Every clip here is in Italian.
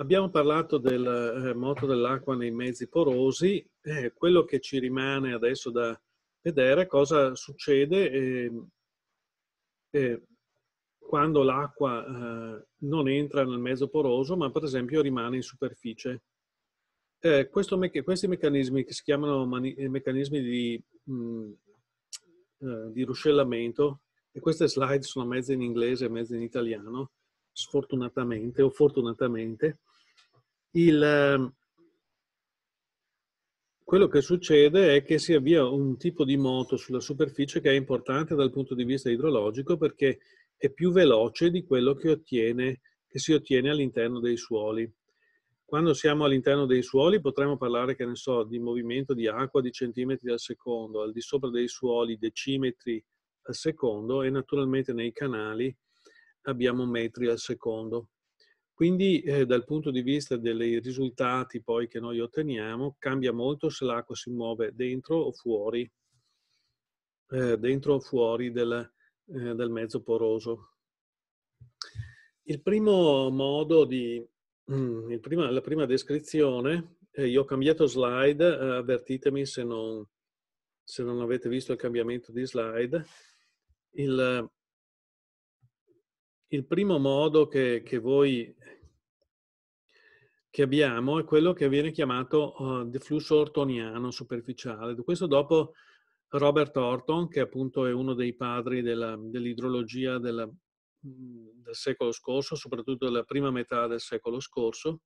Abbiamo parlato del eh, moto dell'acqua nei mezzi porosi, eh, quello che ci rimane adesso da vedere è cosa succede eh, eh, quando l'acqua eh, non entra nel mezzo poroso ma per esempio rimane in superficie. Eh, Me questi meccanismi che si chiamano eh, meccanismi di, mh, mm, di ruscellamento, e queste slide sono mezze in inglese e mezze in italiano, sfortunatamente o fortunatamente, il, ehm, quello che succede è che si avvia un tipo di moto sulla superficie che è importante dal punto di vista idrologico perché è più veloce di quello che, ottiene, che si ottiene all'interno dei suoli. Quando siamo all'interno dei suoli potremmo parlare, che ne so, di movimento di acqua di centimetri al secondo, al di sopra dei suoli decimetri al secondo e naturalmente nei canali abbiamo metri al secondo. Quindi eh, dal punto di vista dei risultati poi che noi otteniamo cambia molto se l'acqua si muove dentro o fuori, eh, dentro o fuori del, eh, del, mezzo poroso. Il primo modo di, mm, prima, la prima descrizione, eh, io ho cambiato slide, eh, avvertitemi se non, se non avete visto il cambiamento di slide. Il, il primo modo che, che voi che abbiamo è quello che viene chiamato uh, deflusso ortoniano superficiale. Questo dopo Robert Orton, che appunto è uno dei padri dell'idrologia dell mhmm, del secolo scorso, soprattutto della prima metà del secolo scorso.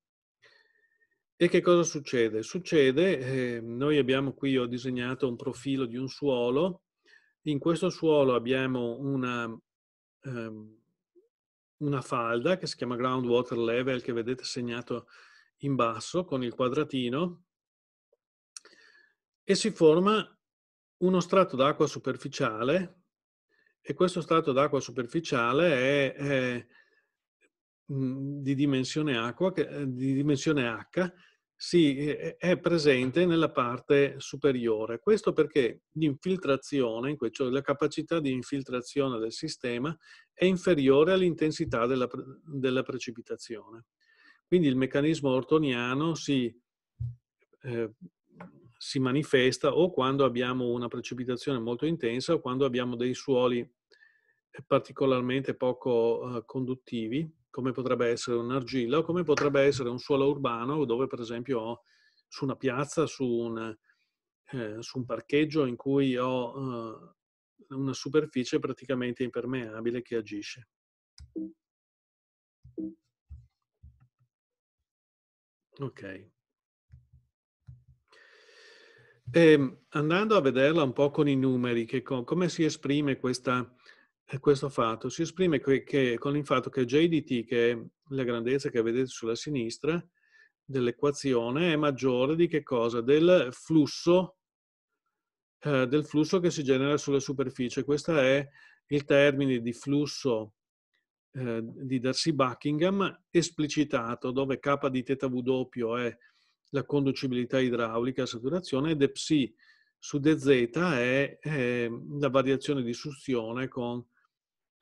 E che cosa succede? Succede, eh, noi abbiamo qui, ho disegnato un profilo di un suolo, in questo suolo abbiamo una, ehm, una falda che si chiama groundwater level, che vedete segnato in basso con il quadratino e si forma uno strato d'acqua superficiale e questo strato d'acqua superficiale è, è mm, di, dimensione acqua, eh, di dimensione H sì, è presente nella parte superiore. Questo perché l'infiltrazione, cioè la capacità di infiltrazione del sistema, è inferiore all'intensità della, della precipitazione. Quindi il meccanismo ortoniano si, eh, si manifesta o quando abbiamo una precipitazione molto intensa o quando abbiamo dei suoli eh, particolarmente poco eh, conduttivi, come potrebbe essere un'argilla o come potrebbe essere un suolo urbano dove per esempio ho su una piazza, su un, eh, su un parcheggio in cui ho eh, una superficie praticamente impermeabile che agisce. Ok. E, ehm, andando a vederla un po' con i numeri, con, come si esprime questa, eh, questo fatto? Si esprime che, che, con il fatto che JDT, che è la grandezza che vedete sulla sinistra dell'equazione, è maggiore di che cosa? Del flusso, eh, del flusso che si genera sulla superficie. Questo è il termine di flusso eh, di Darcy Buckingham esplicitato dove K di θW è la conducibilità idraulica a saturazione ed Psi su dz è, è, la variazione di suzione con,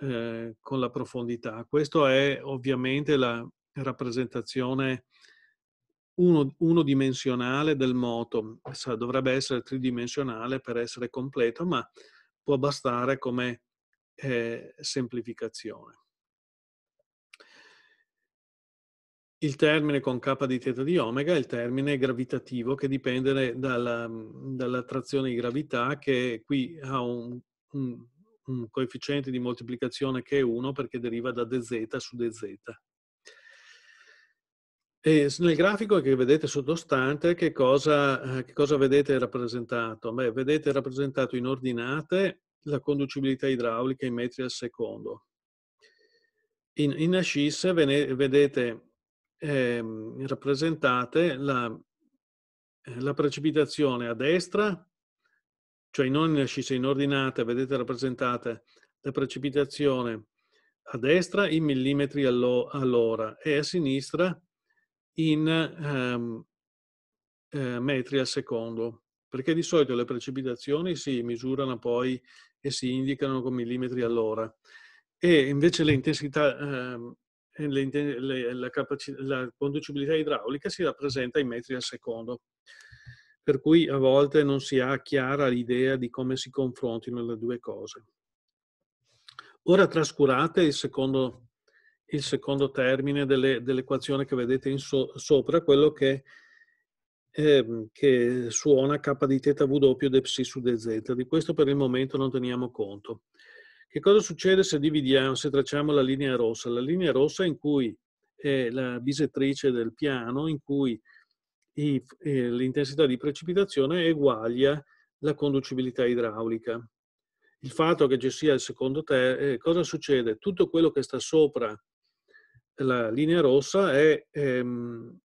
eh, con la profondità. Questa è ovviamente la rappresentazione uno, unidimensionale del moto. Sa, dovrebbe essere tridimensionale per essere completo, ma può bastare come eh, semplificazione. Il termine con K di teta di omega è il termine gravitativo che dipende dalla, dall'attrazione di gravità che qui ha un, un, un, coefficiente di moltiplicazione che è 1 perché deriva da dz su dz. E nel grafico che vedete sottostante che cosa, eh, che cosa vedete rappresentato? Beh, vedete rappresentato in ordinate la conducibilità idraulica in metri al secondo. In, in ascisse vedete eh, rappresentate la, eh, la precipitazione a destra, cioè in ogni in inordinata vedete rappresentate la precipitazione a destra in millimetri all'ora e a sinistra in ehm, eh, metri al secondo, perché di solito le precipitazioni si misurano poi e si indicano con millimetri all'ora e invece le intensità ehm, le, le, la, la conducibilità idraulica si rappresenta in metri al secondo, per cui a volte non si ha chiara l'idea di come si confrontino le due cose. Ora trascurate il secondo, il secondo termine delle, dell'equazione che vedete so, sopra, quello che, eh, che suona k di θ w doppio de psi su dz. Di questo per il momento non teniamo conto. Che cosa succede se dividiamo, se tracciamo la linea rossa? La linea rossa in cui è la bisettrice del piano, in cui eh, l'intensità di precipitazione eguaglia la conducibilità idraulica. Il fatto che ci sia il secondo terzo, eh, cosa succede? Tutto quello che sta sopra la linea rossa è, ehm,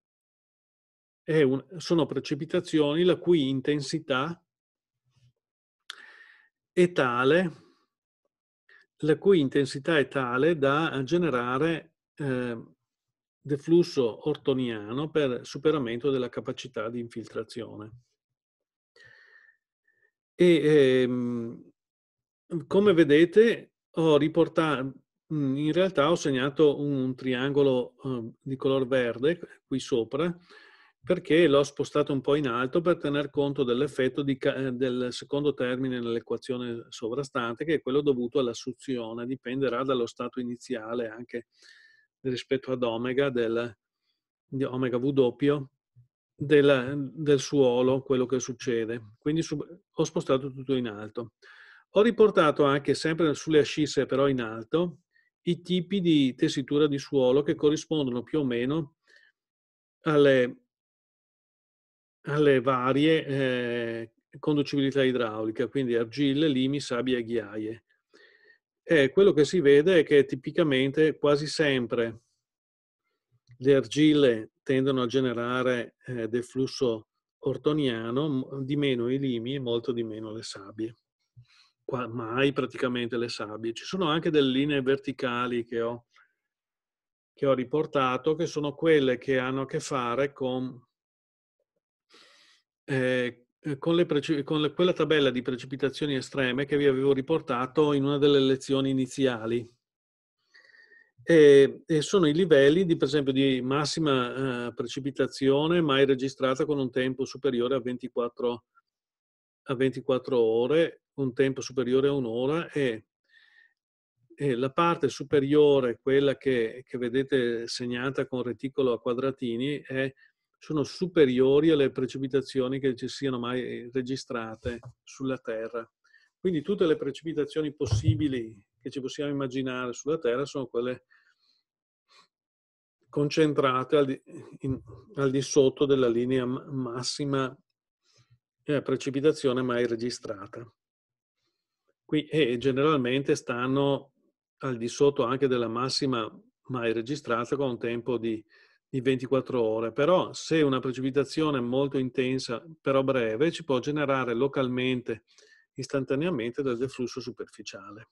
è un, sono precipitazioni la cui intensità è tale la cui intensità è tale da eh, generare eh, deflusso ortoniano per superamento della capacità di infiltrazione. E, ehm, come vedete, ho riportato, mm, in realtà ho segnato un triangolo eh, di color verde qui sopra, perché l'ho spostato un po' in alto per tener conto dell'effetto di, eh, del secondo termine nell'equazione sovrastante, che è quello dovuto alla suzione, dipenderà dallo stato iniziale anche rispetto ad omega, del, di omega V del, del, suolo, quello che succede. Quindi sub, ho spostato tutto in alto. Ho riportato anche sempre sulle ascisse, però in alto, i tipi di tessitura di suolo che corrispondono più o meno alle alle varie eh, conducibilità idraulica, quindi argille, limi, sabbie e ghiaie. E quello che si vede è che tipicamente quasi sempre le argille tendono a generare eh, del ortoniano, di meno i limi e molto di meno le sabbie. Qua, mai praticamente le sabbie. Ci sono anche delle linee verticali che ho, che ho riportato, che sono quelle che hanno a che fare con eh, eh, con, le, con le, quella tabella di precipitazioni estreme che vi avevo riportato in una delle lezioni iniziali. E, e sono i livelli, di, per esempio, di massima eh, precipitazione mai registrata con un tempo superiore a 24, a 24 ore, un tempo superiore a un'ora e, e, la parte superiore, quella che, che vedete segnata con reticolo a quadratini, è sono superiori alle precipitazioni che ci siano mai eh, registrate sulla Terra. Quindi tutte le precipitazioni possibili che ci possiamo immaginare sulla Terra sono quelle concentrate al di, in, al di sotto della linea massima eh, precipitazione mai registrata. Qui, e eh, generalmente stanno al di sotto anche della massima mai registrata con un tempo di in 24 ore, però se una precipitazione molto intensa però breve ci può generare localmente, istantaneamente del deflusso superficiale.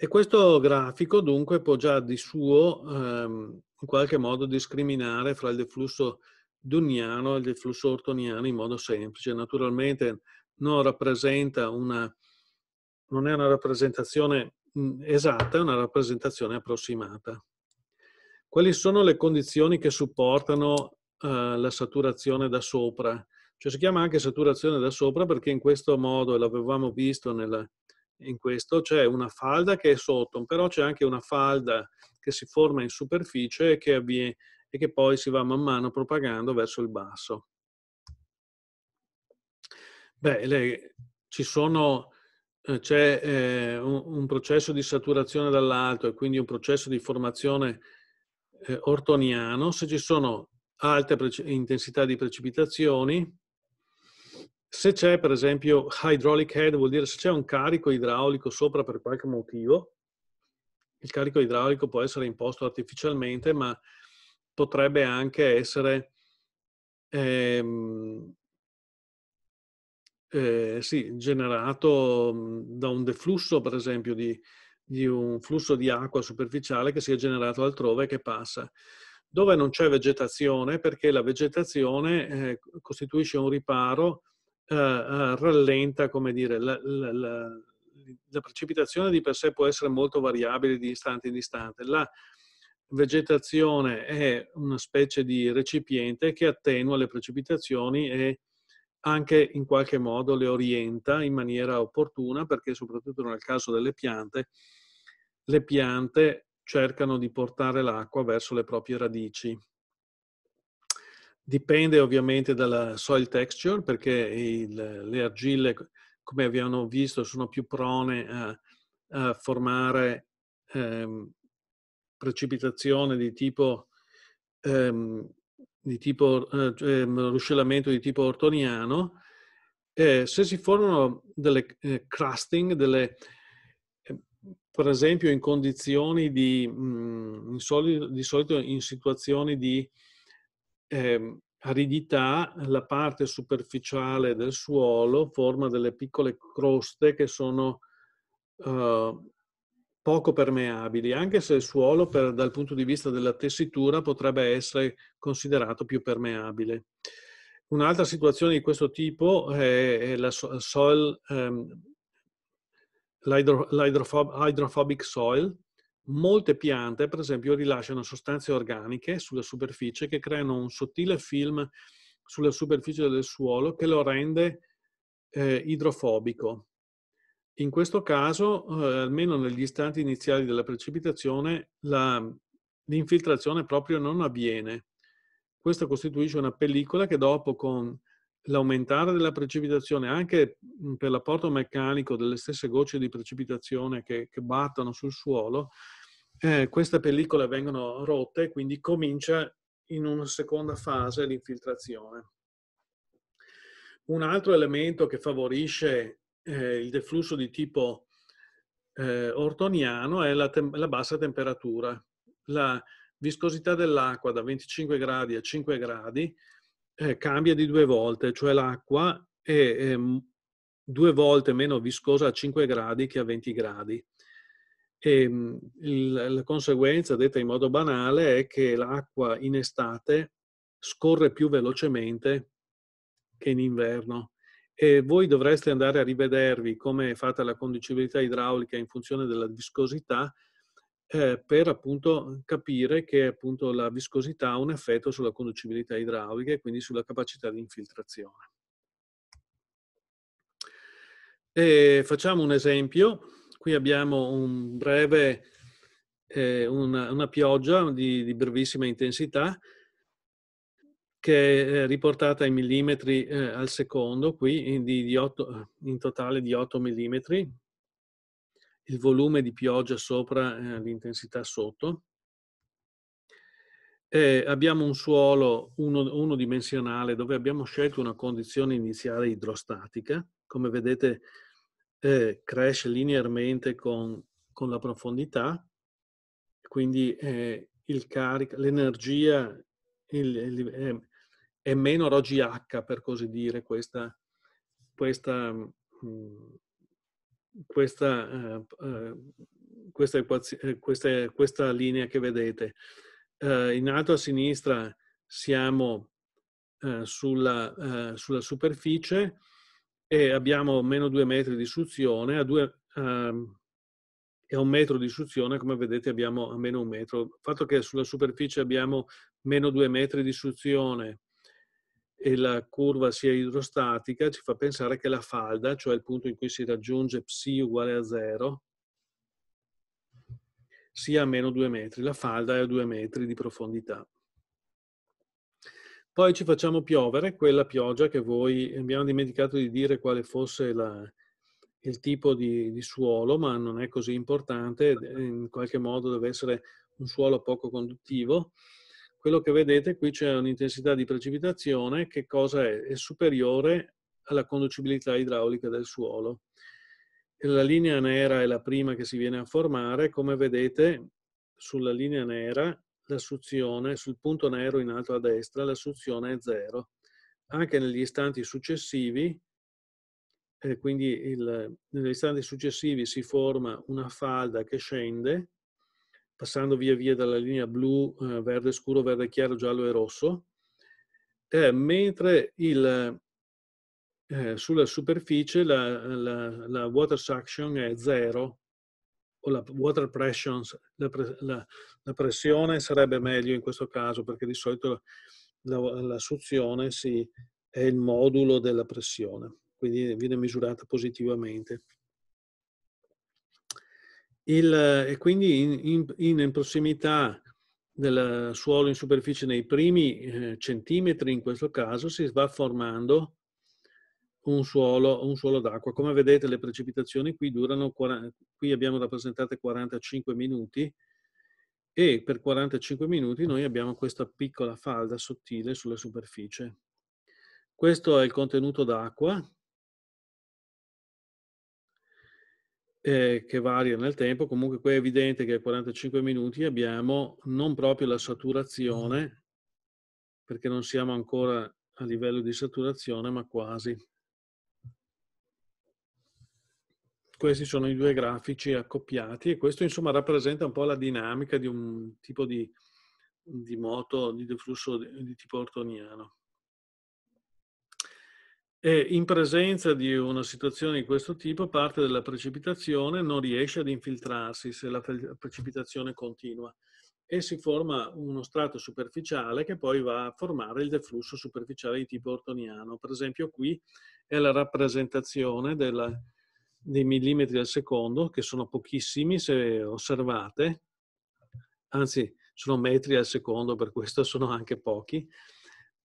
E questo grafico dunque può già di suo ehm, in qualche modo discriminare fra il deflusso duniano e il deflusso ortoniano in modo semplice. Naturalmente non rappresenta una, non è una rappresentazione esatta, è una rappresentazione approssimata quali sono le condizioni che supportano eh, la saturazione da sopra. Cioè si chiama anche saturazione da sopra perché in questo modo, e l'avevamo visto nel, in questo, c'è una falda che è sotto, però c'è anche una falda che si forma in superficie e che, avviene, e che poi si va man mano propagando verso il basso. Beh, le, ci sono eh, c'è eh, un, un, processo di saturazione dall'alto e quindi un processo di formazione eh, ortoniano, se ci sono alte intensità di precipitazioni, se c'è per esempio hydraulic head, vuol dire se c'è un carico idraulico sopra per qualche motivo, il carico idraulico può essere imposto artificialmente, ma potrebbe anche essere ehm, eh, sì, generato da un deflusso, per esempio, di, di un flusso di acqua superficiale che si è generato altrove e che passa. Dove non c'è vegetazione, perché la vegetazione eh, costituisce un riparo, eh, eh, rallenta, come dire, la, la, la, la, precipitazione di per sé può essere molto variabile di istante in istante. La vegetazione è una specie di recipiente che attenua le precipitazioni e anche in qualche modo le orienta in maniera opportuna perché soprattutto nel caso delle piante le piante cercano di portare l'acqua verso le proprie radici. Dipende ovviamente dalla soil texture perché il, le argille, come abbiamo visto, sono più prone a, a formare ehm, precipitazione di tipo, ehm, di tipo eh, ehm, ruscellamento di tipo ortoniano. Eh, se si formano delle eh, crusting, delle per esempio in condizioni di, mm, in solito, di solito in situazioni di eh, aridità, la parte superficiale del suolo forma delle piccole croste che sono eh, poco permeabili, anche se il suolo per, dal punto di vista della tessitura potrebbe essere considerato più permeabile. Un'altra situazione di questo tipo è, la soil ehm, l'hydrophobic soil, molte piante, per esempio, rilasciano sostanze organiche sulla superficie che creano un sottile film sulla superficie del suolo che lo rende eh, idrofobico. In questo caso, eh, almeno negli istanti iniziali della precipitazione, l'infiltrazione proprio non avviene. Questa costituisce una pellicola che dopo con l'aumentare della precipitazione anche mhmm, per l'apporto meccanico delle stesse gocce di precipitazione che, che battono sul suolo, eh, queste pellicole vengono rotte e quindi comincia in una seconda fase l'infiltrazione. Un altro elemento che favorisce eh, il deflusso di tipo eh, ortoniano è la, la bassa temperatura. La viscosità dell'acqua da 25 gradi a 5 gradi eh, cambia di due volte, cioè l'acqua è, è ehm, due volte meno viscosa a 5 gradi che a 20 gradi. E, ehm, il, la conseguenza, detta in modo banale, è che l'acqua in estate scorre più velocemente che in inverno. E voi dovreste andare a rivedervi come è fatta la conducibilità idraulica in funzione della viscosità eh, per appunto capire che appunto la viscosità ha un effetto sulla conducibilità idraulica e quindi sulla capacità di infiltrazione. E facciamo un esempio. Qui abbiamo un breve, eh, una, una, pioggia di, di, brevissima intensità che è riportata in millimetri eh, al secondo, qui di, di 8, in totale di 8 millimetri, il volume di pioggia sopra e eh, l'intensità sotto. E abbiamo un suolo uno, unidimensionale dove abbiamo scelto una condizione iniziale idrostatica, come vedete eh, cresce linearmente con, con, la profondità, quindi eh, l'energia eh, è meno ρgh per così dire questa, questa mh, mm, questa, eh, eh, questa, eh, questa, questa linea che vedete. in alto a sinistra siamo sulla, sulla superficie e abbiamo meno 2 metri di suzione, a, due, ehm, e a un metro di suzione, come vedete abbiamo a meno un metro. Il fatto che sulla superficie abbiamo meno 2 metri di suzione e la curva sia idrostatica ci fa pensare che la falda, cioè il punto in cui si raggiunge psi uguale a 0, sia a meno 2 metri. La falda è a 2 metri di profondità. Poi ci facciamo piovere quella pioggia che voi abbiamo dimenticato di dire quale fosse la, il tipo di, di, suolo, ma non è così importante, in qualche modo deve essere un suolo poco conduttivo quello che vedete qui c'è un'intensità di precipitazione che cosa è? È superiore alla conducibilità idraulica del suolo. La linea nera è la prima che si viene a formare, come vedete sulla linea nera la suzione, sul punto nero in alto a destra, la suzione è zero. Anche negli istanti successivi, eh, quindi il, negli istanti successivi si forma una falda che scende, passando via via dalla linea blu, eh, verde scuro, verde chiaro, giallo e rosso, eh, mentre il, eh, sulla superficie la, la, la, water suction è zero, o la water pressure, la, la, pressione sarebbe meglio in questo caso, perché di solito la, suzione si, è il modulo della pressione, quindi viene misurata positivamente. Il, e quindi in, in, in, prossimità del suolo in superficie nei primi eh, centimetri, in questo caso, si va formando un suolo, un suolo d'acqua. Come vedete le precipitazioni qui durano, 40, qui abbiamo rappresentate 45 minuti e per 45 minuti noi abbiamo questa piccola falda sottile sulla superficie. Questo è il contenuto d'acqua eh, che varia nel tempo, comunque qui è evidente che a 45 minuti abbiamo non proprio la saturazione, perché non siamo ancora a livello di saturazione, ma quasi. Questi sono i due grafici accoppiati e questo insomma rappresenta un po' la dinamica di un tipo di, di moto di deflusso di, di tipo ortoniano e in presenza di una situazione di questo tipo parte della precipitazione non riesce ad infiltrarsi se la precipitazione continua e si forma uno strato superficiale che poi va a formare il deflusso superficiale di tipo ortoniano. Per esempio qui è la rappresentazione della, dei millimetri al secondo, che sono pochissimi se osservate, anzi sono metri al secondo, per questo sono anche pochi,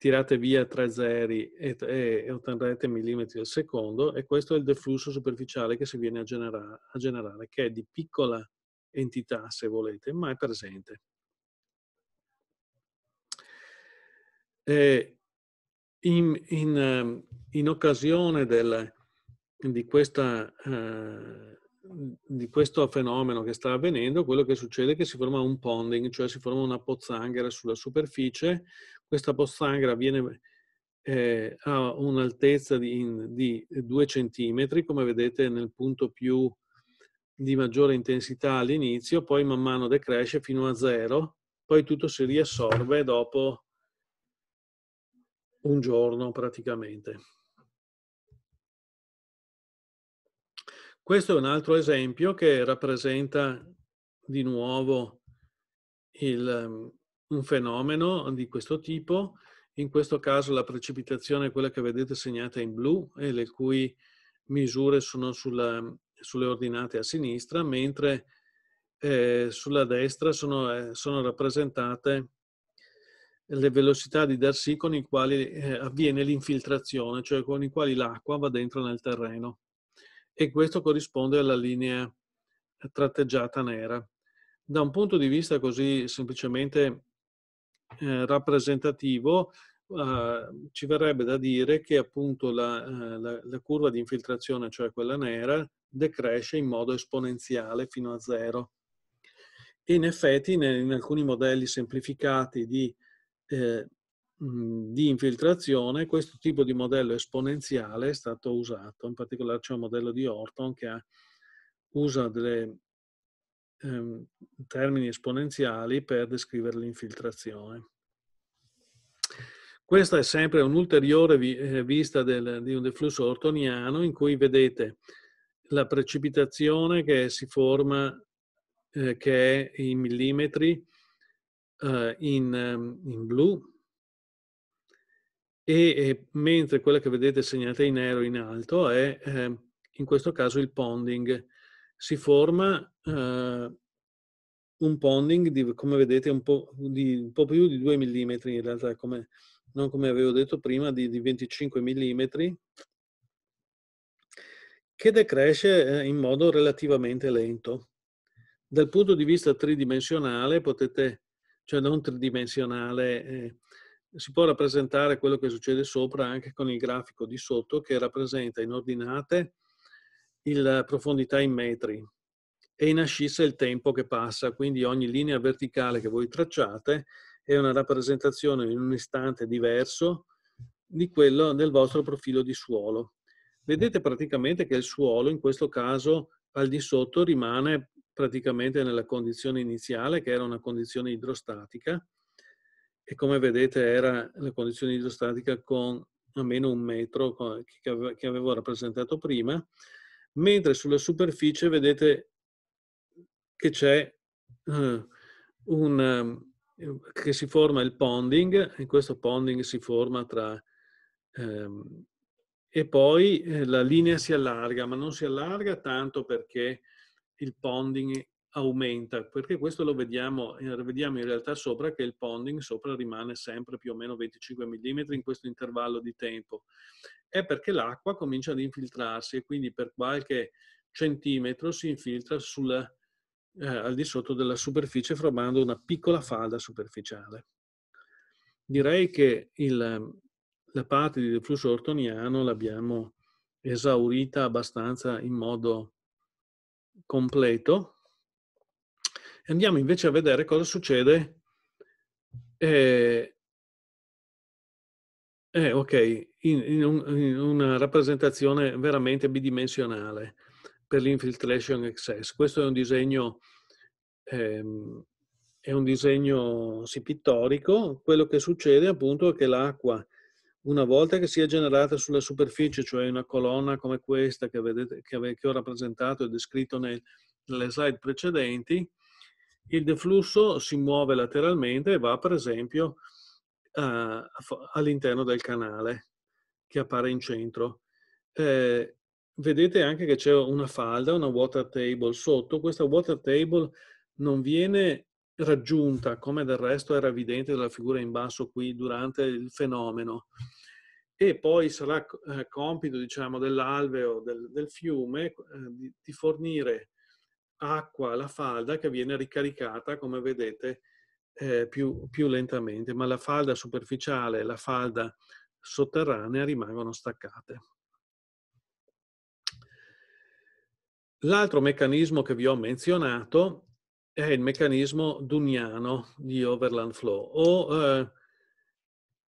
tirate via 3 zeri e, e, e, otterrete millimetri al secondo e questo è il deflusso superficiale che si viene a, genera a generare, che è di piccola entità se volete, ma è presente. In, in, in, occasione del, di, questa, eh, di, questo fenomeno che sta avvenendo, quello che succede è che si forma un ponding, cioè si forma una pozzanghera sulla superficie questa postangra viene eh, a un'altezza di, di 2 cm, come vedete nel punto più di maggiore intensità all'inizio, poi man mano decresce fino a zero, poi tutto si riassorbe dopo un giorno praticamente. Questo è un altro esempio che rappresenta di nuovo il, un fenomeno di questo tipo. In questo caso la precipitazione è quella che vedete segnata in blu e le cui misure sono sulla, sulle ordinate a sinistra, mentre eh, sulla destra sono, eh, sono, rappresentate le velocità di Darcy con i quali eh, avviene l'infiltrazione, cioè con i quali l'acqua va dentro nel terreno. E questo corrisponde alla linea tratteggiata nera. Da un punto di vista così semplicemente eh, rappresentativo, eh, ci verrebbe da dire che appunto la, eh, la, la curva di infiltrazione, cioè quella nera, decresce in modo esponenziale fino a zero. E in effetti in, in alcuni modelli semplificati di, eh, di, infiltrazione questo tipo di modello esponenziale è stato usato, in particolare c'è un modello di Orton che ha, usa delle ehm, termini esponenziali per descrivere l'infiltrazione. Questa è sempre un'ulteriore eh, vista del, di un deflusso ortoniano in cui vedete la precipitazione che si forma, eh, che è in millimetri, eh, in, ehm, in, blu, e, e, mentre quella che vedete segnata in nero in alto è eh, in questo caso il ponding, si forma eh, un ponding di, come vedete, un po', di, un po', più di 2 mm, in realtà, come, non come avevo detto prima, di, di 25 mm, che decresce eh, in modo relativamente lento. Dal punto di vista tridimensionale, potete, cioè non tridimensionale, eh, si può rappresentare quello che succede sopra anche con il grafico di sotto che rappresenta in ordinate la eh, profondità in metri e in ascissa il tempo che passa, quindi ogni linea verticale che voi tracciate è una rappresentazione in un istante diverso di quello del vostro profilo di suolo. Vedete praticamente che il suolo in questo caso al di sotto rimane praticamente nella condizione iniziale che era una condizione idrostatica e come vedete era la condizione idrostatica con almeno un metro che avevo rappresentato prima mentre sulla superficie vedete che c'è uh, un, um, che si forma il ponding, e questo ponding si forma tra... Um, e poi eh, la linea si allarga, ma non si allarga tanto perché il ponding aumenta, perché questo lo vediamo, lo eh, vediamo, in realtà sopra che il ponding sopra rimane sempre più o meno 25 mm in questo intervallo di tempo. È perché l'acqua comincia ad infiltrarsi e quindi per qualche centimetro si infiltra sulla, eh, al di sotto della superficie formando una piccola falda superficiale. Direi che il, la parte di deflusso ortoniano l'abbiamo esaurita abbastanza in modo completo Andiamo invece a vedere cosa succede. Eh, eh, ok, in, in, un, in una rappresentazione veramente bidimensionale per l'infiltration excess. Questo è un disegno, ehm, è un disegno sì, pittorico. Quello che succede appunto è che l'acqua, una volta che sia generata sulla superficie, cioè una colonna come questa che, vedete, che, che ho rappresentato e descritto nel, nelle slide precedenti, il deflusso si muove lateralmente e va per esempio eh, all'interno del canale che appare in centro. Eh, vedete anche che c'è una falda, una water table sotto. Questa water table non viene raggiunta, come del resto era evidente dalla figura in basso qui, durante il fenomeno. E poi sarà eh, compito diciamo, dell'alveo, del, del fiume, eh, di, di fornire acqua alla falda che viene ricaricata, come vedete, eh, più, più, lentamente, ma la falda superficiale e la falda sotterranea rimangono staccate. L'altro meccanismo che vi ho menzionato è il meccanismo duniano di overland flow o eh,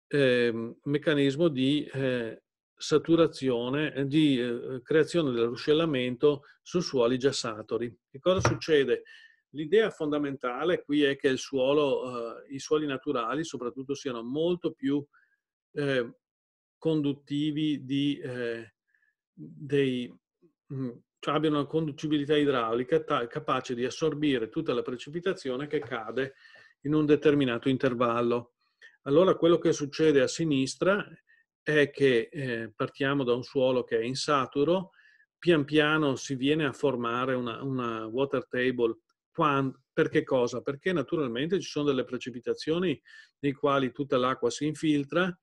eh, meccanismo di eh, saturazione, eh, di eh, creazione del ruscellamento su suoli già saturi. Che cosa succede? L'idea fondamentale qui è che suolo, eh, i suoli naturali soprattutto siano molto più eh, conduttivi di, eh, dei, mm, cioè abbiano una conducibilità idraulica ta- capace di assorbire tutta la precipitazione che cade in un determinato intervallo. Allora quello che succede a sinistra è che eh, partiamo da un suolo che è insaturo, pian piano si viene a formare una, una water table. Quando, perché cosa? Perché naturalmente ci sono delle precipitazioni nei quali tutta l'acqua si infiltra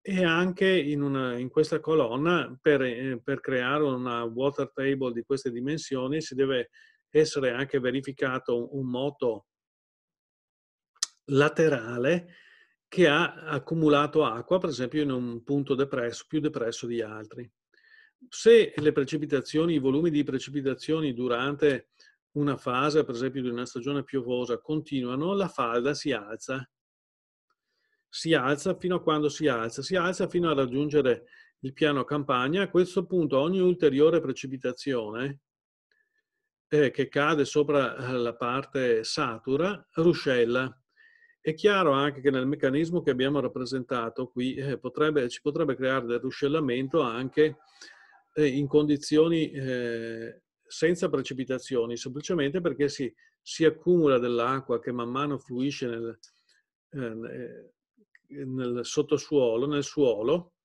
e anche in, una, in questa colonna per, eh, per creare una water table di queste dimensioni si deve essere anche verificato un moto laterale che ha accumulato acqua, per esempio, in un punto depresso, più depresso di altri. Se le precipitazioni, i volumi di precipitazioni durante una fase, per esempio di una stagione piovosa, continuano, la falda si alza. Si alza fino a quando si alza? Si alza fino a raggiungere il piano campagna. A questo punto ogni ulteriore precipitazione eh, che cade sopra eh, la parte satura ruscella è chiaro anche che nel meccanismo che abbiamo rappresentato qui eh, potrebbe, ci potrebbe creare del ruscellamento anche eh, in condizioni eh, senza precipitazioni, semplicemente perché si, si accumula dell'acqua che man mano fluisce nel, eh, eh, nel sottosuolo, nel suolo,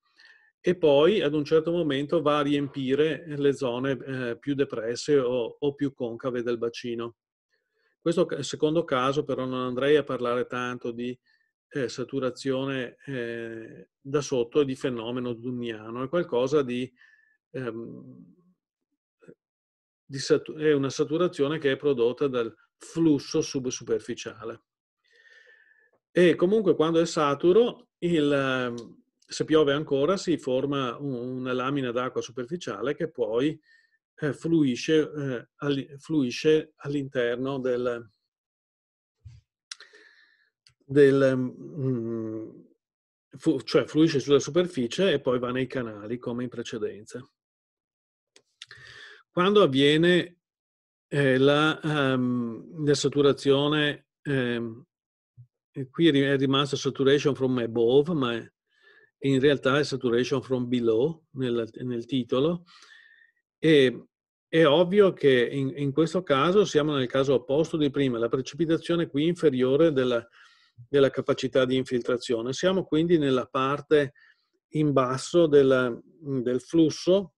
e poi ad un certo momento va a riempire le zone eh, più depresse o, o più concave del bacino. Questo secondo caso però non andrei a parlare tanto di eh, saturazione eh, da sotto e di fenomeno dunniano, è qualcosa di, ehm, di è una saturazione che è prodotta dal flusso subsuperficiale. E comunque quando è saturo, il, ehm, se piove ancora, si forma una lamina d'acqua superficiale che poi eh, fluisce, eh, all, fluisce all'interno del, del mm, fu, cioè fluisce sulla superficie e poi va nei canali come in precedenza. Quando avviene eh, la um, ehm, desaturazione, ehm, qui è rimasta saturation from above, ma in realtà è saturation from below nel, nel titolo, e è ovvio che in, in, questo caso siamo nel caso opposto di prima, la precipitazione qui inferiore della, della capacità di infiltrazione. Siamo quindi nella parte in basso della, del flusso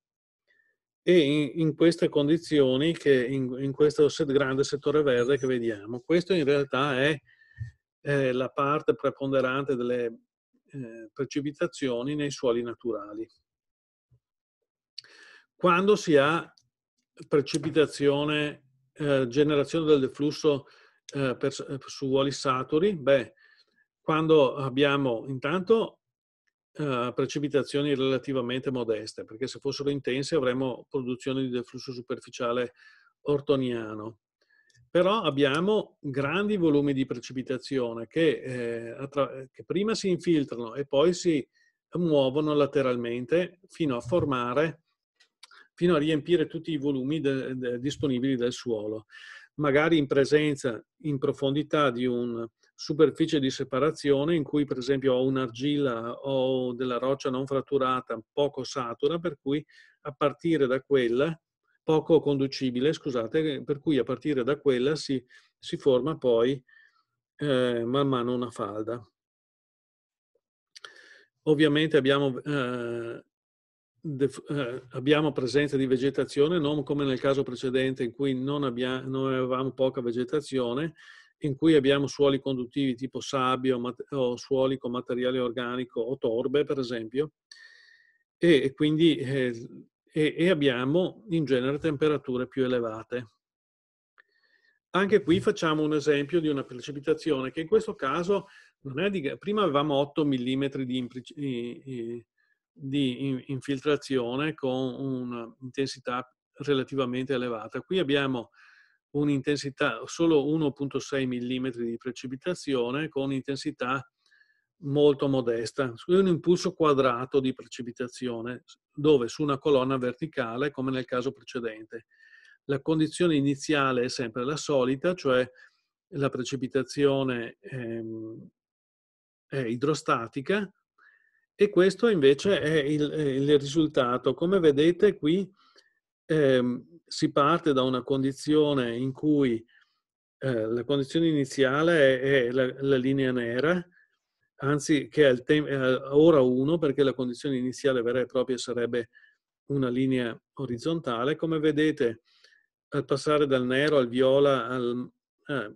e in, in queste condizioni, in, in, questo set, grande settore verde che vediamo. Questo in realtà è eh, la parte preponderante delle eh, precipitazioni nei suoli naturali quando si ha precipitazione, eh, generazione del deflusso eh, per, eh, su oli saturi? Beh, quando abbiamo intanto eh, precipitazioni relativamente modeste, perché se fossero intense avremmo produzione di deflusso superficiale ortoniano. Però abbiamo grandi volumi di precipitazione che, eh, che prima si infiltrano e poi si muovono lateralmente fino a formare fino a riempire tutti i volumi de, de, disponibili del suolo, magari in presenza in profondità di una superficie di separazione in cui per esempio ho un'argilla o della roccia non fratturata poco satura, per cui a partire da quella, poco conducibile, scusate, per cui a partire da quella si, si forma poi eh, man mano una falda. Ovviamente abbiamo eh, eh, abbiamo presenza di vegetazione, non come nel caso precedente in cui non, abbiamo, non avevamo poca vegetazione, in cui abbiamo suoli conduttivi tipo sabbia o, o, suoli con materiale organico o torbe, per esempio, e, e quindi eh, e, e abbiamo in genere temperature più elevate. Anche qui facciamo un esempio di una precipitazione che in questo caso non è di... Prima avevamo 8 mm di di infiltrazione con un'intensità relativamente elevata. Qui abbiamo un'intensità solo 1.6 mm di precipitazione con intensità molto modesta, un impulso quadrato di precipitazione, dove su una colonna verticale, come nel caso precedente. La condizione iniziale è sempre la solita, cioè la precipitazione ehm, è idrostatica, e questo invece è il, il risultato. Come vedete qui eh, si parte da una condizione in cui eh, la condizione iniziale è, è la, la, linea nera, anzi che è, tem- è ora 1 perché la condizione iniziale vera e propria sarebbe una linea orizzontale. Come vedete al passare dal nero al viola al, eh,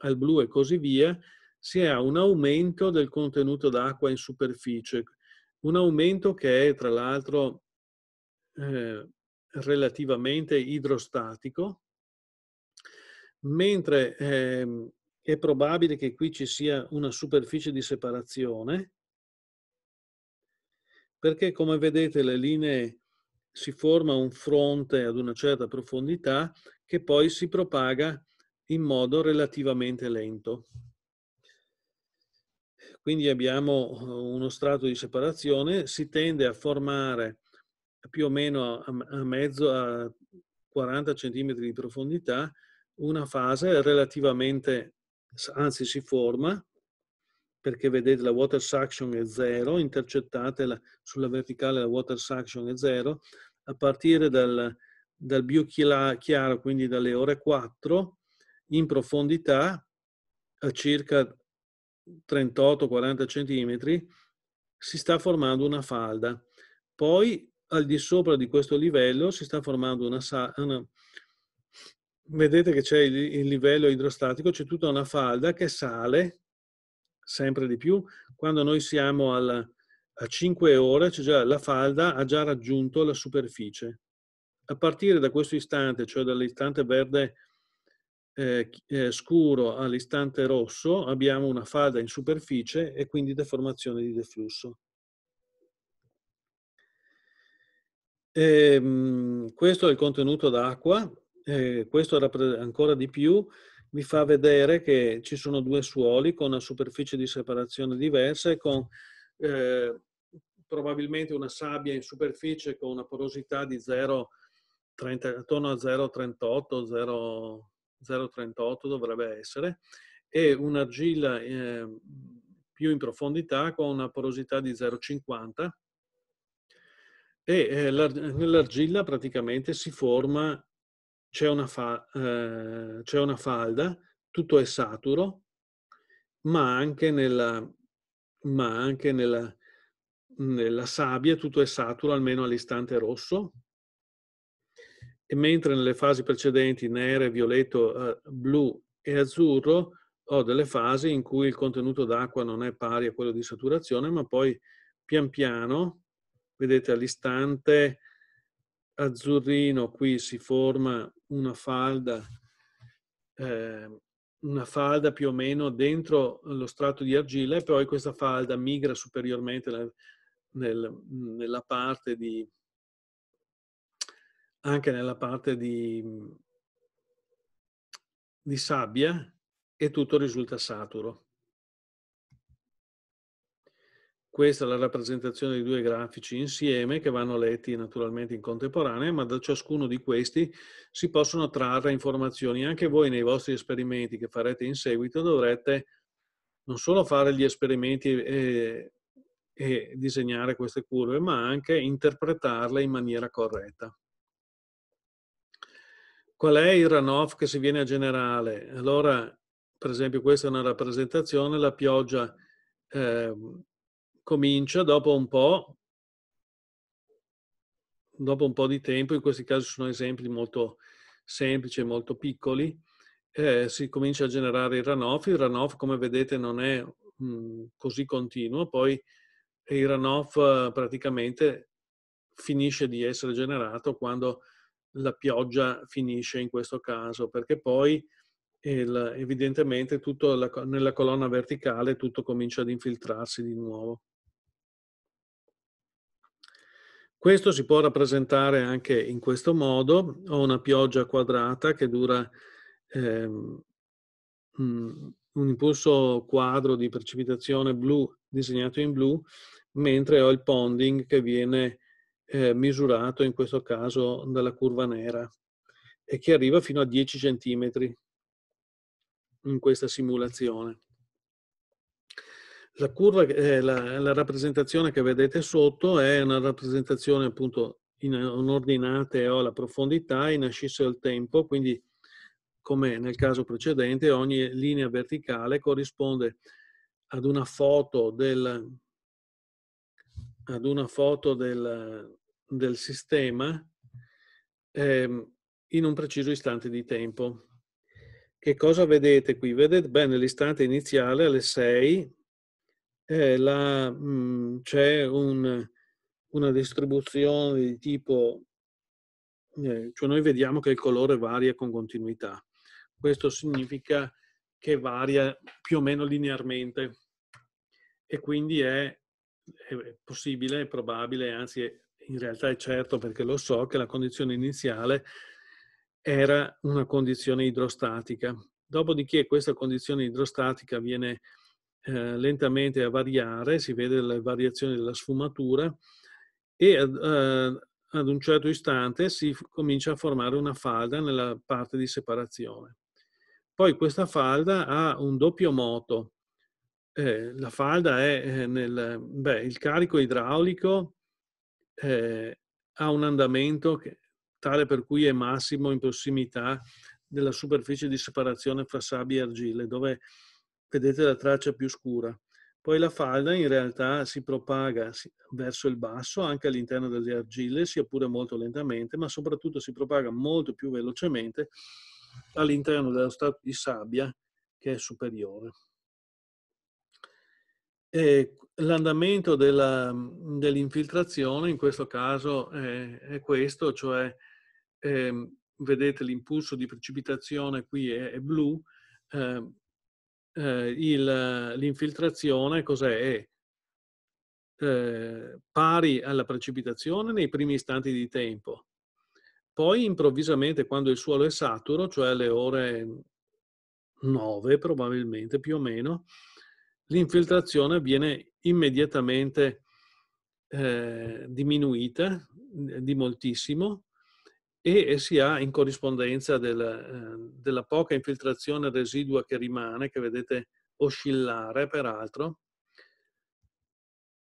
al blu e così via, si ha un aumento del contenuto d'acqua in superficie, un aumento che è tra l'altro eh, relativamente idrostatico, mentre eh, è probabile che qui ci sia una superficie di separazione, perché come vedete le linee si forma un fronte ad una certa profondità che poi si propaga in modo relativamente lento. Quindi abbiamo uh, uno strato di separazione, si tende a formare più o meno a, mezzo a 40 cm di profondità una fase relativamente, anzi si forma, perché vedete la water suction è zero, intercettate la, sulla verticale la water suction è zero, a partire dal, dal chiaro, quindi dalle ore 4, in profondità a circa 38-40 cm si sta formando una falda. Poi al di sopra di questo livello si sta formando una, salda. vedete che c'è il, livello idrostatico, c'è tutta una falda che sale sempre di più. Quando noi siamo alla, a 5 ore, già, la falda ha già raggiunto la superficie. A partire da questo istante, cioè dall'istante verde eh, eh, scuro all'istante rosso abbiamo una fada in superficie e quindi deformazione di deflusso. E, ehm, mh, questo è il contenuto d'acqua, questo ancora di più vi fa vedere che ci sono due suoli con una superficie di separazione diversa e con eh, probabilmente una sabbia in superficie con una porosità di 0, 30, attorno a 0,38, 0,38 dovrebbe essere, e un'argilla eh, più in profondità con una porosità di 0,50 e eh, nell'argilla praticamente si forma, c'è una, fa, eh, una, falda, tutto è saturo, ma anche nella, ma anche nella, nella sabbia tutto è saturo almeno all'istante rosso, e mentre nelle fasi precedenti nere, violetto, eh, blu e azzurro ho delle fasi in cui il contenuto d'acqua non è pari a quello di saturazione, ma poi pian piano, vedete all'istante azzurrino qui si forma una falda, eh, una falda più o meno dentro lo strato di argilla e poi questa falda migra superiormente nel, nella parte di, anche nella parte di, mhmm, di sabbia e tutto risulta saturo. Questa è la rappresentazione dei due grafici insieme che vanno letti naturalmente in contemporanea, ma da ciascuno di questi si possono trarre informazioni. Anche voi nei vostri esperimenti che farete in seguito dovrete non solo fare gli esperimenti e, e disegnare queste curve, ma anche interpretarle in maniera corretta. Qual è il runoff che si viene a generare? Allora, per esempio, questa è una rappresentazione, la pioggia eh, comincia dopo un po', dopo un po' di tempo, in questi casi sono esempi molto semplici e molto piccoli, eh, si comincia a generare il runoff. Il runoff, come vedete, non è mh, mm, così continuo, poi il runoff praticamente finisce di essere generato quando la pioggia finisce in questo caso, perché poi evidentemente la, nella colonna verticale tutto comincia ad infiltrarsi di nuovo. Questo si può rappresentare anche in questo modo. Ho una pioggia quadrata che dura ehm, mm, un impulso quadro di precipitazione blu disegnato in blu, mentre ho il ponding che viene eh, misurato in questo caso dalla curva nera e che arriva fino a 10 cm in questa simulazione. La, curva, eh, la, la, rappresentazione che vedete sotto è una rappresentazione appunto in, in ordinate o la profondità, in ascisse o tempo, quindi come nel caso precedente ogni linea verticale corrisponde ad una foto del ad una foto del, del sistema eh, in un preciso istante di tempo. Che cosa vedete qui? Vedete bene l'istante iniziale alle 6, eh, mm, c'è un, una distribuzione di tipo, eh, cioè noi vediamo che il colore varia con continuità. Questo significa che varia più o meno linearmente e quindi è è possibile, è probabile, anzi in realtà è certo perché lo so che la condizione iniziale era una condizione idrostatica. Dopodiché questa condizione idrostatica viene eh, lentamente a variare, si vede la variazione della sfumatura e ad, eh, ad un certo istante si comincia a formare una falda nella parte di separazione. Poi questa falda ha un doppio moto, eh, la falda è eh, nel... Beh, il carico idraulico eh, ha un andamento che, tale per cui è massimo in prossimità della superficie di separazione fra sabbia e argille, dove vedete la traccia più scura. Poi la falda in realtà si propaga verso il basso anche all'interno delle argille, sia pure molto lentamente, ma soprattutto si propaga molto più velocemente all'interno dello stato di sabbia che è superiore l'andamento della, dell'infiltrazione in questo caso è, è questo, cioè eh, vedete l'impulso di precipitazione qui è, è blu, eh, eh, il, l'infiltrazione cos'è? È eh, pari alla precipitazione nei primi istanti di tempo. Poi improvvisamente quando il suolo è saturo, cioè alle ore 9 probabilmente più o meno, l'infiltrazione viene immediatamente eh, diminuita eh, di moltissimo e si ha in corrispondenza della, eh, della poca infiltrazione residua che rimane, che vedete oscillare peraltro,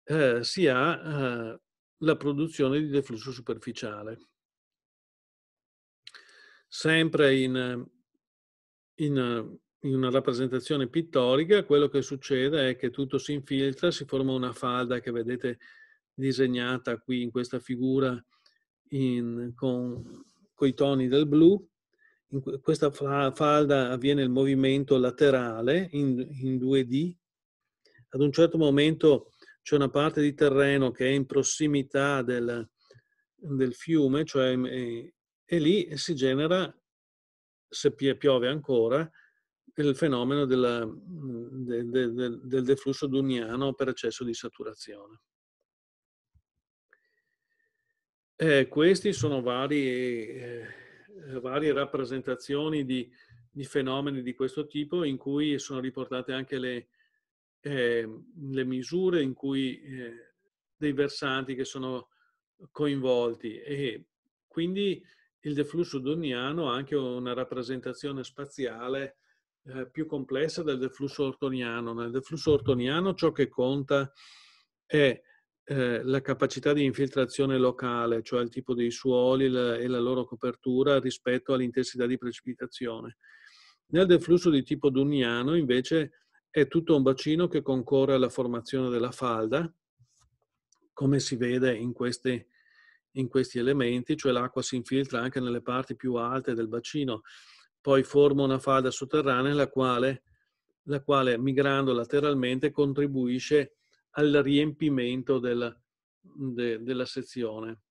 eh, si ha eh, la produzione di deflusso superficiale. Sempre in, in in una rappresentazione pittorica, quello che succede è che tutto si infiltra, si forma una falda che vedete disegnata qui in questa figura in, con, con i toni del blu. In questa falda avviene il movimento laterale in, in 2D. Ad un certo momento c'è una parte di terreno che è in prossimità del, del fiume, cioè, e, eh, e lì si genera, se piove ancora, il fenomeno della, de, de, de, del deflusso duniano per eccesso di saturazione. Eh, questi sono vari, eh, varie rappresentazioni di, di, fenomeni di questo tipo in cui sono riportate anche le, eh, le misure in cui eh, dei versanti che sono coinvolti e quindi il deflusso doniano ha anche una rappresentazione spaziale eh, più complessa del deflusso ortoniano. Nel deflusso ortoniano ciò che conta è eh, la capacità di infiltrazione locale, cioè il tipo dei suoli la, e la loro copertura rispetto all'intensità di precipitazione. Nel deflusso di tipo duniano invece è tutto un bacino che concorre alla formazione della falda, come si vede in questi, in questi elementi, cioè l'acqua si infiltra anche nelle parti più alte del bacino poi forma una falda sotterranea la quale, la quale migrando lateralmente contribuisce al riempimento della, de, della sezione.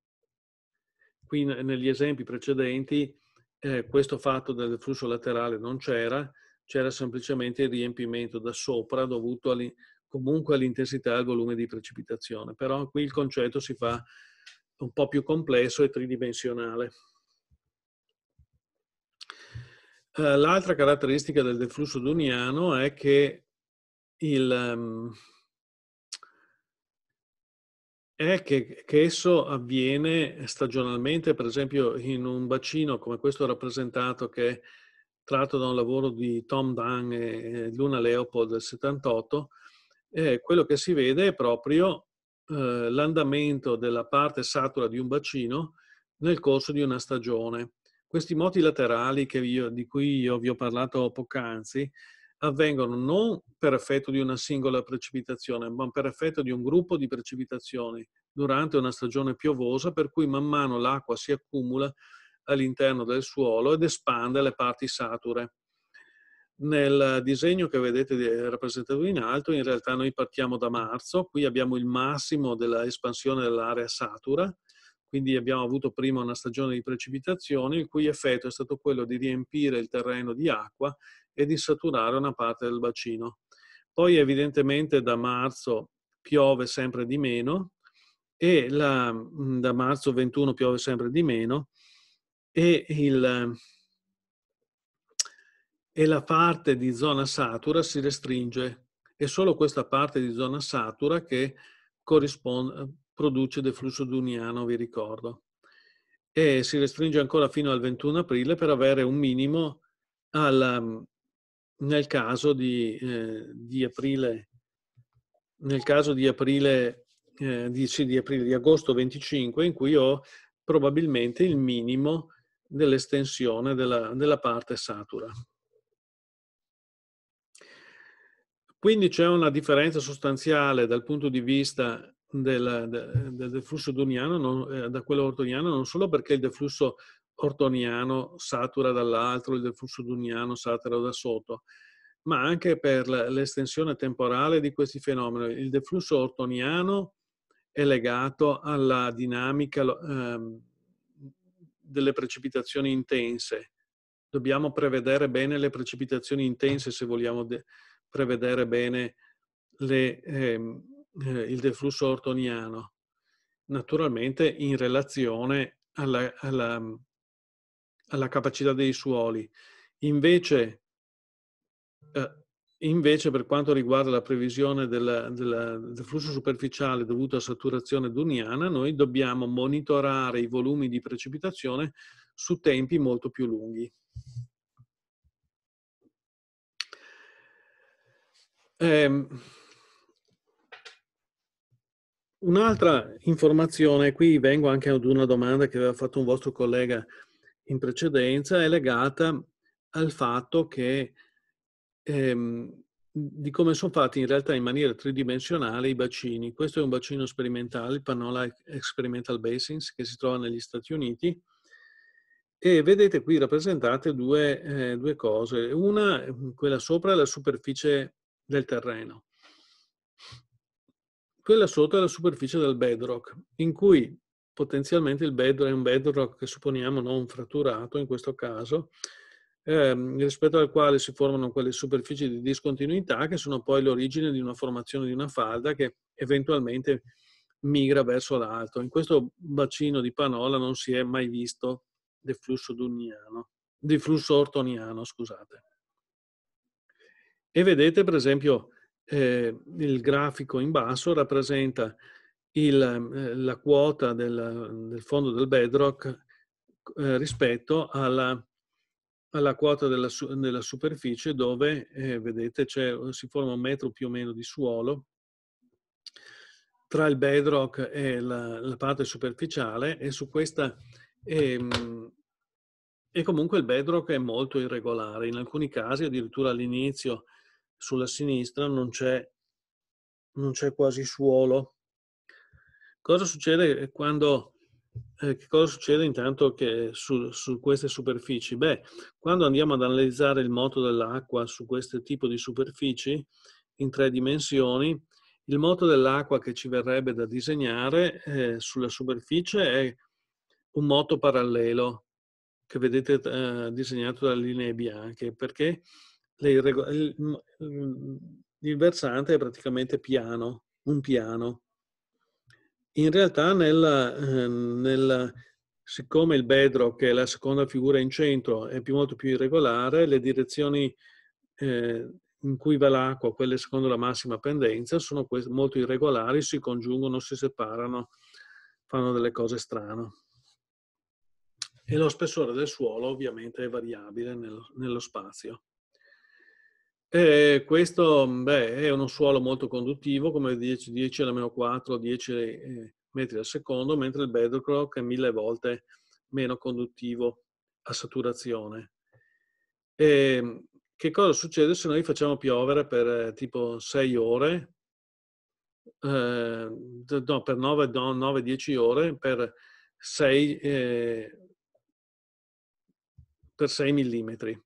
Qui negli esempi precedenti eh, questo fatto del flusso laterale non c'era, c'era semplicemente il riempimento da sopra dovuto all comunque all'intensità e al volume di precipitazione, però qui il concetto si fa un po' più complesso e tridimensionale. Eh, l'altra caratteristica del deflusso duniano è che il, ehm, è che, che, esso avviene stagionalmente, per esempio in un bacino come questo rappresentato che è tratto da un lavoro di Tom Dunn e Luna Leopold del 78, eh, quello che si vede è proprio eh, l'andamento della parte satura di un bacino nel corso di una stagione. Questi moti laterali io, di cui io vi ho parlato poc'anzi avvengono non per effetto di una singola precipitazione, ma per effetto di un gruppo di precipitazioni durante una stagione piovosa per cui man mano l'acqua si accumula all'interno del suolo ed espande le parti sature. Nel disegno che vedete rappresentato in alto, in realtà noi partiamo da marzo, qui abbiamo il massimo dell'espansione dell'area satura, quindi abbiamo avuto prima una stagione di precipitazioni il cui effetto è stato quello di riempire il terreno di acqua e di saturare una parte del bacino. Poi evidentemente da marzo piove sempre di meno e la, mm, da marzo 21 piove sempre di meno e, il, e la parte di zona satura si restringe. È solo questa parte di zona satura che corrisponde, produce deflusso duniano, vi ricordo. E si restringe ancora fino al 21 aprile per avere un minimo al, nel, caso di, eh, di aprile, nel caso di aprile, eh, di, sì, di aprile, di agosto 25, in cui ho probabilmente il minimo dell'estensione della, della parte satura. Quindi c'è una differenza sostanziale dal punto di vista del, del, deflusso doniano, non, eh, da quello ortoniano, non solo perché il deflusso ortoniano satura dall'altro, il deflusso duniano satura da sotto, ma anche per l'estensione temporale di questi fenomeni. Il deflusso ortoniano è legato alla dinamica eh, delle precipitazioni intense. Dobbiamo prevedere bene le precipitazioni intense se vogliamo prevedere bene le, eh, eh, il deflusso ortoniano, naturalmente in relazione alla, alla, alla capacità dei suoli. Invece, eh, invece, per quanto riguarda la previsione della, della, del flusso superficiale dovuto a saturazione duniana, noi dobbiamo monitorare i volumi di precipitazione su tempi molto più lunghi. Eh, Un'altra informazione, qui vengo anche ad una domanda che aveva fatto un vostro collega in precedenza, è legata al fatto che ehm, di come sono fatti in realtà in maniera tridimensionale i bacini. Questo è un bacino sperimentale, il Panola Experimental Basins, che si trova negli Stati Uniti. E vedete qui rappresentate due, eh, due cose. Una, quella sopra, è la superficie del terreno quella sotto è la superficie del bedrock, in cui potenzialmente il bedrock è un bedrock che supponiamo non fratturato in questo caso, ehm, rispetto al quale si formano quelle superfici di discontinuità che sono poi l'origine di una formazione di una falda che eventualmente migra verso l'alto. In questo bacino di Panola non si è mai visto deflusso duniano, deflusso ortoniano, scusate. E vedete per esempio eh, il grafico in basso rappresenta il, eh, la quota del, del, fondo del bedrock eh, rispetto alla, alla quota della, della superficie dove, eh, vedete, si forma un metro più o meno di suolo tra il bedrock e la, la parte superficiale e su questa... Ehm, e comunque il bedrock è molto irregolare, in alcuni casi addirittura all'inizio sulla sinistra non c'è, non c'è quasi suolo. Cosa succede quando eh, che cosa succede intanto che su, su, queste superfici? Beh, quando andiamo ad analizzare il moto dell'acqua su questo tipo di superfici in tre dimensioni, il moto dell'acqua che ci verrebbe da disegnare eh, sulla superficie è un moto parallelo che vedete eh, disegnato da linee bianche. Perché? irregol- mm, il, il versante è praticamente piano, un piano. In realtà, nella, ehm, nella, siccome il bedrock, è la seconda figura in centro, è più, molto più irregolare, le direzioni eh, in cui va l'acqua, quelle secondo la massima pendenza, sono que- molto irregolari, si congiungono, si separano, fanno delle cose strane. E lo spessore del suolo ovviamente è variabile nello, nello spazio. Eh, questo beh, è uno suolo molto conduttivo, come 10, 10 alla meno 4, 10 metri al secondo, mentre il bedrock è mille volte meno conduttivo a saturazione. E, ehm, che cosa succede se noi facciamo piovere per eh, tipo 6 ore, eh, no, per 9-10 ore, per 6, eh, per 6 millimetri?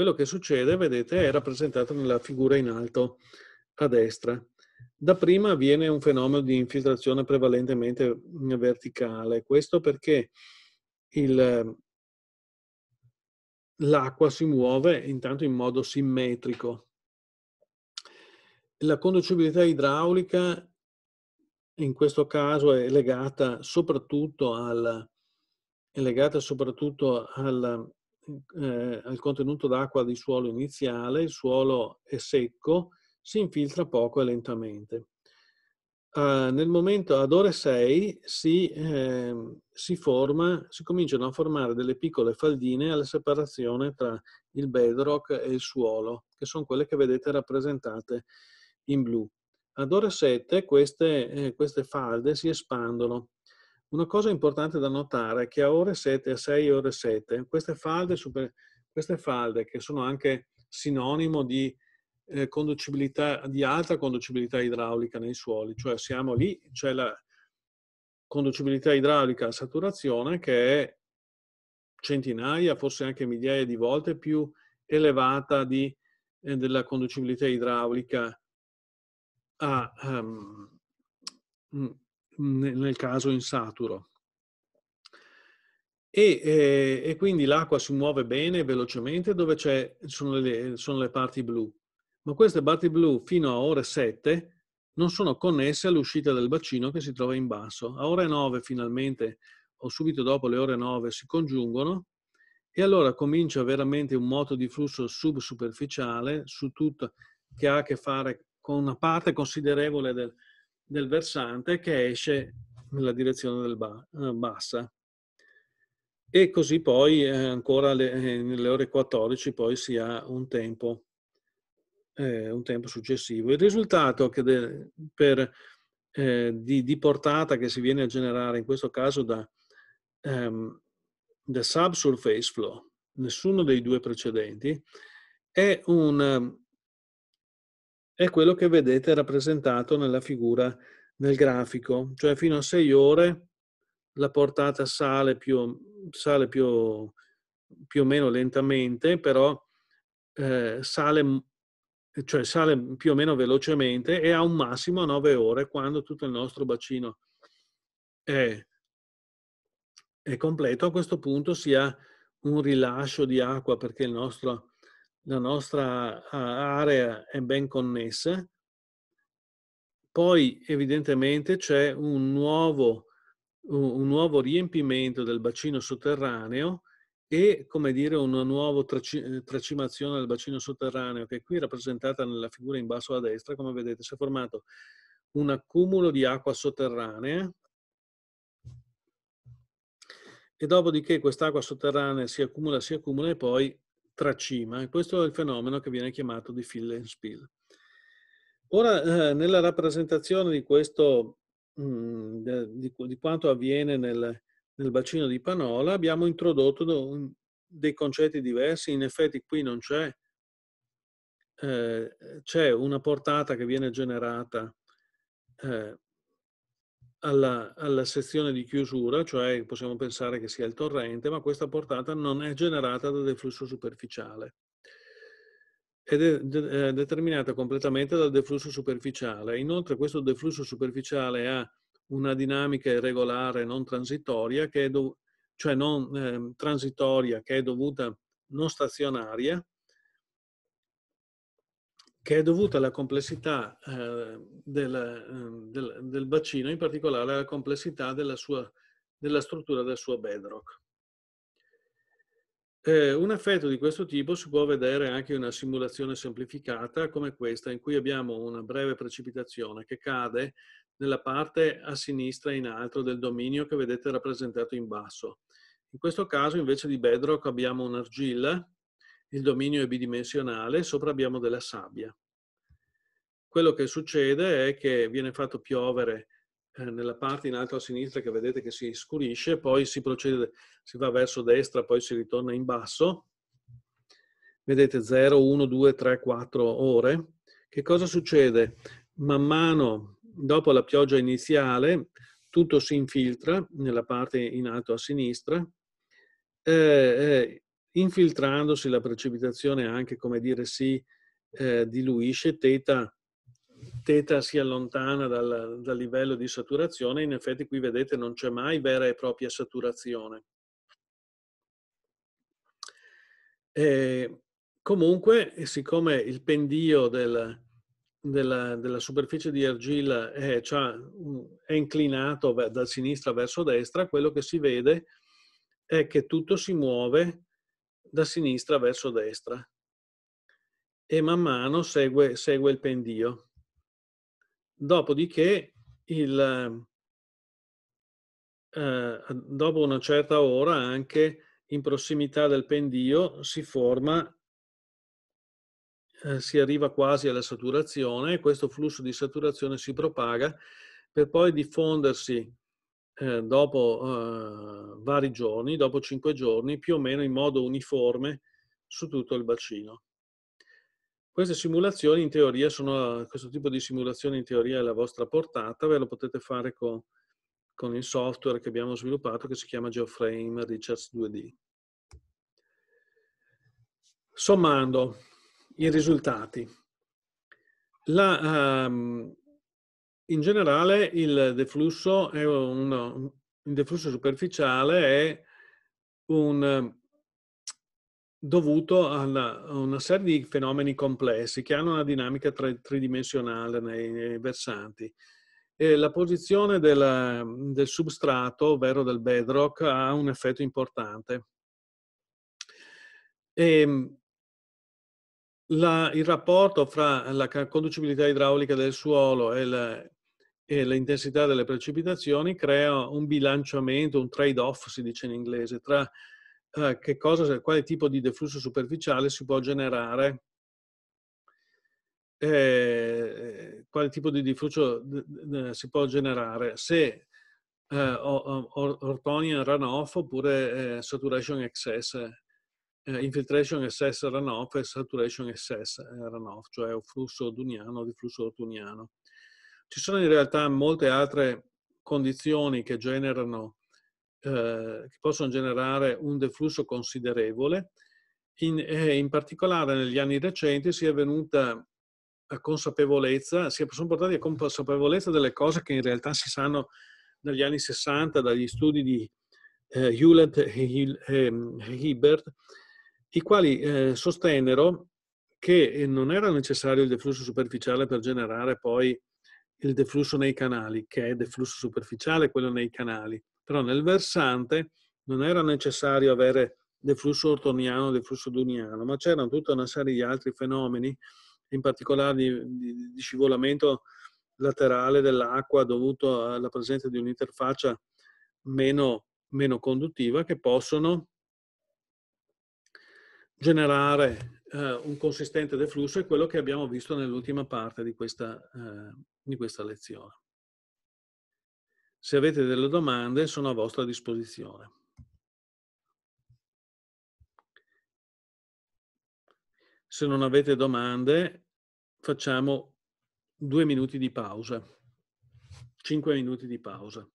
Quello che succede, vedete, è rappresentato nella figura in alto a destra. Da prima avviene un fenomeno di infiltrazione prevalentemente mm, verticale. Questo perché l'acqua si muove intanto in modo simmetrico. La conducibilità idraulica in questo caso è legata soprattutto al, legata soprattutto alla, eh, al contenuto d'acqua di suolo iniziale, il suolo è secco, si infiltra poco e lentamente. Uh, nel momento ad ore 6 si, eh, si, forma, si cominciano a formare delle piccole faldine alla separazione tra il bedrock e il suolo, che sono quelle che vedete rappresentate in blu. Ad ore 7 queste, eh, queste falde si espandono una cosa importante da notare è che a ore 7 e a 6 ore 7 queste falde, super, queste falde che sono anche sinonimo di, eh, conducibilità, di alta conducibilità idraulica nei suoli, cioè siamo lì, c'è la conducibilità idraulica a saturazione che è centinaia, forse anche migliaia di volte più elevata di, eh, della conducibilità idraulica a, um, nel caso insaturo. E, eh, e quindi l'acqua si muove bene, velocemente, dove sono le, sono le parti blu. Ma queste parti blu fino a ore 7 non sono connesse all'uscita del bacino che si trova in basso. A ore 9 finalmente, o subito dopo le ore 9, si congiungono e allora comincia veramente un moto di flusso subsuperficiale su tutto, che ha a che fare con una parte considerevole del, del versante che esce nella direzione del ba- eh, bassa. E così poi eh, ancora le, eh, nelle ore 14 poi si ha un tempo, eh, un tempo successivo. Il risultato de, per, eh, di, di, portata che si viene a generare in questo caso da, ehm, da subsurface flow, nessuno dei due precedenti, è un, è quello che vedete rappresentato nella figura nel grafico, cioè fino a 6 ore la portata sale più, sale più, più o meno lentamente, però eh, sale, cioè sale più o meno velocemente e ha un massimo a 9 ore quando tutto il nostro bacino è, è completo. A questo punto si ha un rilascio di acqua perché il nostro la nostra area è ben connessa. Poi evidentemente c'è un nuovo, un nuovo riempimento del bacino sotterraneo e, come dire, una nuova tracimazione del bacino sotterraneo che è qui rappresentata nella figura in basso a destra, come vedete si è formato un accumulo di acqua sotterranea e dopodiché quest'acqua sotterranea si accumula, si accumula e poi tracima. Questo è il fenomeno che viene chiamato di fill and spill. Ora, eh, nella rappresentazione di questo, mh, mm, di, di, quanto avviene nel, nel, bacino di Panola, abbiamo introdotto do, dei concetti diversi. In effetti qui non c'è, eh, c'è una portata che viene generata eh, alla, alla, sezione di chiusura, cioè possiamo pensare che sia il torrente, ma questa portata non è generata dal deflusso superficiale. Ed è, eh, determinata completamente dal deflusso superficiale. Inoltre questo deflusso superficiale ha una dinamica irregolare non transitoria, che è do, cioè non eh, transitoria, che è dovuta non stazionaria, che è dovuta alla complessità eh, del, ehm, del, del, bacino, in particolare alla complessità della, sua, della struttura del suo bedrock. Eh, un effetto di questo tipo si può vedere anche in una simulazione semplificata come questa, in cui abbiamo una breve precipitazione che cade nella parte a sinistra in alto del dominio che vedete rappresentato in basso. In questo caso invece di bedrock abbiamo un'argilla il dominio è bidimensionale, sopra abbiamo della sabbia. Quello che succede è che viene fatto piovere eh, nella parte in alto a sinistra che vedete che si scurisce, poi si procede, si va verso destra, poi si ritorna in basso. Vedete 0, 1, 2, 3, 4 ore. Che cosa succede? Man mano, dopo la pioggia iniziale, tutto si infiltra nella parte in alto a sinistra eh, eh, infiltrandosi la precipitazione anche, come dire, si eh, diluisce, teta, teta si allontana dal, dal livello di saturazione, in effetti qui vedete non c'è mai vera e propria saturazione. E comunque, siccome il pendio del, della, della, superficie di argilla è, cioè, è inclinato da sinistra verso destra, quello che si vede è che tutto si muove da sinistra verso destra e man mano segue, segue il pendio. Dopodiché, il, eh, dopo una certa ora, anche in prossimità del pendio, si forma, eh, si arriva quasi alla saturazione questo flusso di saturazione si propaga per poi diffondersi eh, dopo eh, vari giorni, dopo cinque giorni, più o meno in modo uniforme su tutto il bacino. Queste simulazioni in teoria sono, questo tipo di simulazioni in teoria è alla vostra portata, ve lo potete fare con, con il software che abbiamo sviluppato che si chiama GeoFrame Richards 2D. Sommando i risultati, la, um, in generale il deflusso, un, il deflusso superficiale è un, dovuto alla, a una serie di fenomeni complessi che hanno una dinamica tridimensionale nei, nei versanti. E la posizione della, del substrato, ovvero del bedrock, ha un effetto importante. E, ehm, la, il rapporto fra la conducibilità idraulica del suolo e il, e l'intensità delle precipitazioni crea un bilanciamento, un trade-off, si dice in inglese, tra eh, cosa, quale tipo di deflusso superficiale si può generare, eh, quale tipo di deflusso si può generare se eh, Ortonian runoff oppure eh, saturation excess, eh, infiltration excess runoff e saturation excess eh, runoff, cioè un flusso duniano, di flusso ortuniano. Ci sono in realtà molte altre condizioni che generano, eh, che possono generare un deflusso considerevole. In, eh, in particolare negli anni recenti si è venuta a consapevolezza, si sono portati a consapevolezza delle cose che in realtà si sanno dagli anni 60, dagli studi di eh, Hewlett e ehm, Hibbert, i quali eh, sostennero che non era necessario il deflusso superficiale per generare poi il deflusso nei canali, che è deflusso superficiale quello nei canali, però nel versante non era necessario avere deflusso ortoniano, deflusso duniano, ma c'erano tutta una serie di altri fenomeni, in particolare di, di, di scivolamento laterale dell'acqua dovuto alla presenza di un'interfaccia meno, meno conduttiva che possono generare eh, un consistente deflusso è quello che abbiamo visto nell'ultima parte di questa, eh, di questa lezione. Se avete delle domande sono a vostra disposizione. Se non avete domande facciamo due minuti di pausa, cinque minuti di pausa.